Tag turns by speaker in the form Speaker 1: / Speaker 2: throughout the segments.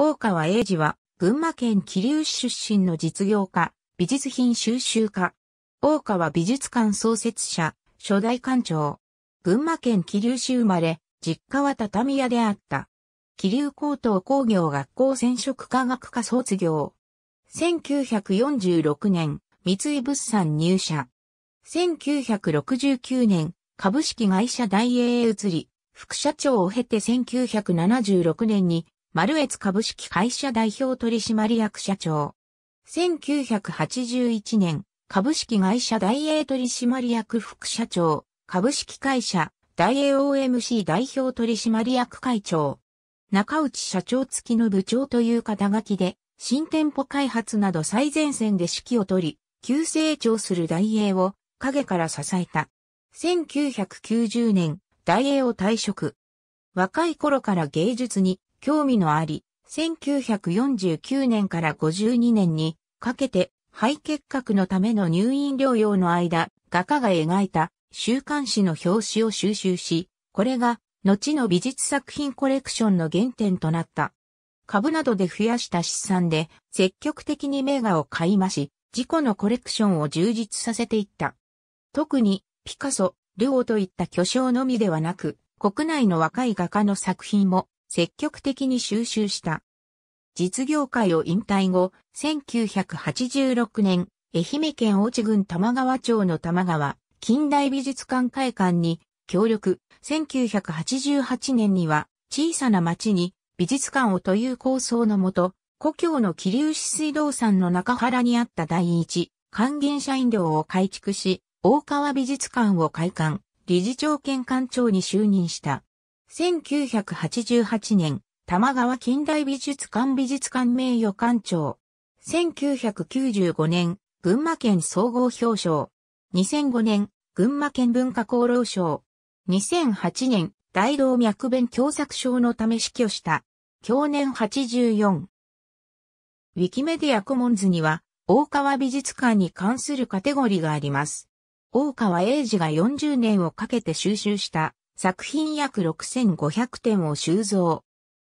Speaker 1: 大川英二は、群馬県桐生市出身の実業家、美術品収集家。大川美術館創設者、初代館長。群馬県桐生市生まれ、実家は畳屋であった。桐生高等工業学校染色科学科卒業。1946年、三井物産入社。1969年、株式会社大英へ移り、副社長を経て1976年に丸越株式会社代表取締役社長。1981年、株式会社大英取締役副社長、株式会社大英 OMC 代表取締役会長。中内社長付きの部長という肩書きで、新店舗開発など最前線で指揮を取り、急成長する大英を影から支えた。1990年、大英を退職。若い頃から芸術に興味のあり、1949年から52年にかけて肺結核のための入院療養の間、画家が描いた週刊誌の表紙を収集し、これが後の美術作品コレクションの原点となった。株などで増やした資産で積極的に名画を買い増し、自己のコレクションを充実させていった。特にピカソ、ルオといった巨匠のみではなく、国内の若い画家の作品も積極的に収集した。実業界を引退後、1986年、愛媛県大地郡玉川町の玉川近代美術館会館に協力、1988年には小さな町に美術館をという構想のもと、故郷の桐生市水道山の中原にあった第一、還元社員寮を改築し、大川美術館を開館、理事長兼館長に就任した。1988年、玉川近代美術館美術館名誉館長。1995年、群馬県総合表彰。2005年、群馬県文化功労賞。2008年、大動脈弁狭窄症のため死去した。去年84。ウィキメディアコモンズには、大川美術館に関するカテゴリーがあります。大川英治が40年をかけて収集した作品約6500点を収蔵。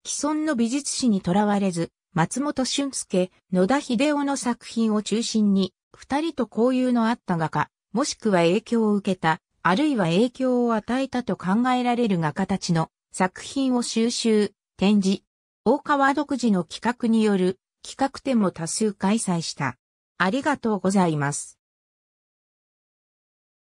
Speaker 1: 既存の美術史にとらわれず、松本俊介、野田秀夫の作品を中心に、二人と交友のあった画家、もしくは影響を受けた、あるいは影響を与えたと考えられる画家たちの作品を収集、展示、大川独自の企画による企画展も多数開催した。ありがとうございます。